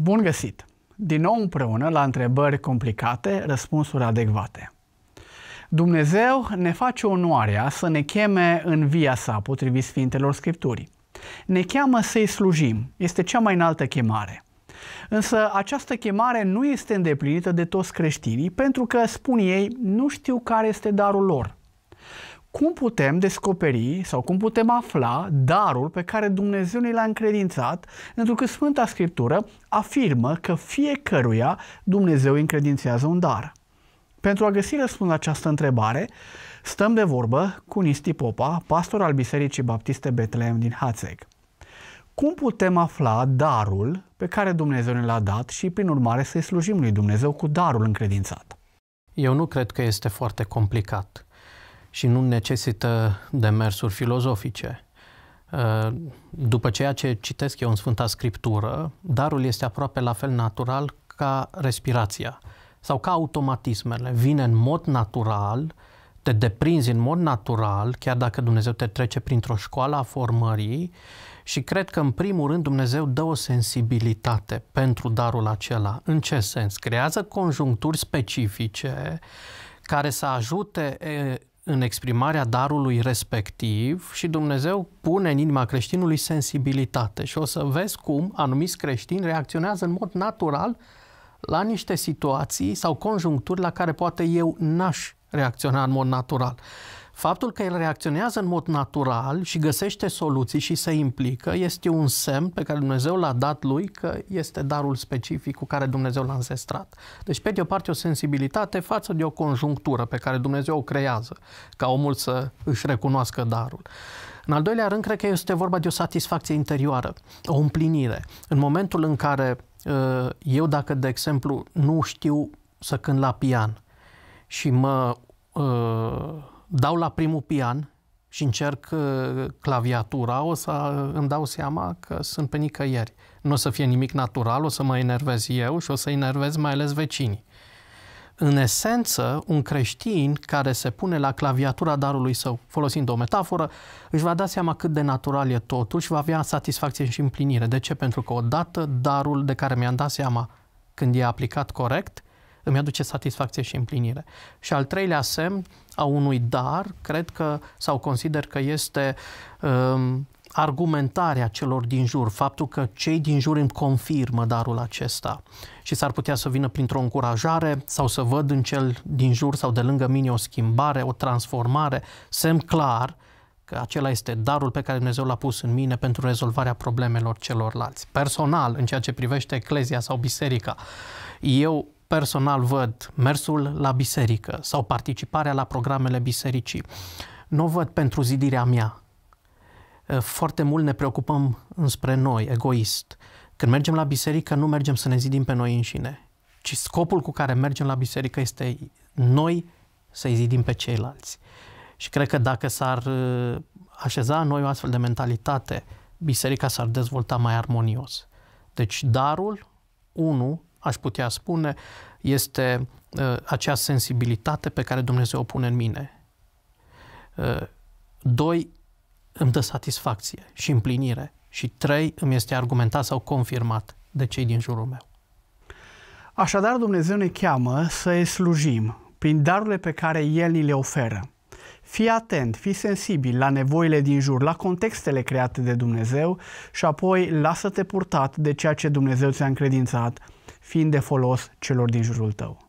Bun găsit! Din nou împreună la întrebări complicate, răspunsuri adecvate. Dumnezeu ne face onoarea să ne cheme în via sa potrivit Sfintelor Scripturii. Ne cheamă să-i slujim, este cea mai înaltă chemare. Însă această chemare nu este îndeplinită de toți creștinii pentru că, spun ei, nu știu care este darul lor cum putem descoperi sau cum putem afla darul pe care Dumnezeu ne l-a încredințat, pentru că Sfânta Scriptură afirmă că fiecăruia Dumnezeu îi încredințează un dar. Pentru a găsi răspuns la această întrebare, stăm de vorbă cu Nisti Popa, pastor al Bisericii Baptiste Betlehem din Hațeg. Cum putem afla darul pe care Dumnezeu ne l-a dat și, prin urmare, să-i slujim lui Dumnezeu cu darul încredințat? Eu nu cred că este foarte complicat și nu necesită demersuri filozofice. Uh, după ceea ce citesc eu în Sfânta Scriptură, darul este aproape la fel natural ca respirația sau ca automatismele. Vine în mod natural, te deprinzi în mod natural, chiar dacă Dumnezeu te trece printr-o școală a formării și cred că în primul rând Dumnezeu dă o sensibilitate pentru darul acela. În ce sens? Creează conjuncturi specifice care să ajute în exprimarea darului respectiv și Dumnezeu pune în inima creștinului sensibilitate și o să vezi cum anumiți creștini reacționează în mod natural la niște situații sau conjuncturi la care poate eu n-aș reacționa în mod natural. Faptul că el reacționează în mod natural și găsește soluții și se implică este un semn pe care Dumnezeu l-a dat lui că este darul specific cu care Dumnezeu l-a înzestrat. Deci, pe de o parte, o sensibilitate față de o conjunctură pe care Dumnezeu o creează, ca omul să își recunoască darul. În al doilea rând, cred că este vorba de o satisfacție interioară, o împlinire. În momentul în care uh, eu, dacă, de exemplu, nu știu să cânt la pian și mă uh, dau la primul pian și încerc uh, claviatura, o să uh, îmi dau seama că sunt pe nicăieri. Nu o să fie nimic natural, o să mă enervez eu și o să enervez mai ales vecinii. În esență, un creștin care se pune la claviatura darului său, folosind o metaforă, își va da seama cât de natural e totul și va avea satisfacție și împlinire. De ce? Pentru că odată darul de care mi-am dat seama când e aplicat corect, îmi aduce satisfacție și împlinire. Și al treilea semn a unui dar, cred că, sau consider că este um, argumentarea celor din jur, faptul că cei din jur îmi confirmă darul acesta și s-ar putea să vină printr-o încurajare sau să văd în cel din jur sau de lângă mine o schimbare, o transformare, semn clar că acela este darul pe care Dumnezeu l-a pus în mine pentru rezolvarea problemelor celorlalți. Personal, în ceea ce privește eclezia sau biserica, eu personal văd mersul la biserică sau participarea la programele bisericii. Nu o văd pentru zidirea mea. Foarte mult ne preocupăm înspre noi, egoist. Când mergem la biserică, nu mergem să ne zidim pe noi înșine, ci scopul cu care mergem la biserică este noi să-i zidim pe ceilalți. Și cred că dacă s-ar așeza noi o astfel de mentalitate, biserica s-ar dezvolta mai armonios. Deci darul, unu, aș putea spune, este uh, acea sensibilitate pe care Dumnezeu o pune în mine. Uh, doi, îmi dă satisfacție și împlinire. Și trei, îmi este argumentat sau confirmat de cei din jurul meu. Așadar, Dumnezeu ne cheamă să îi slujim prin darurile pe care El ni le oferă. Fii atent, fii sensibil la nevoile din jur, la contextele create de Dumnezeu și apoi lasă-te purtat de ceea ce Dumnezeu ți-a încredințat fiind de folos celor din jurul tău.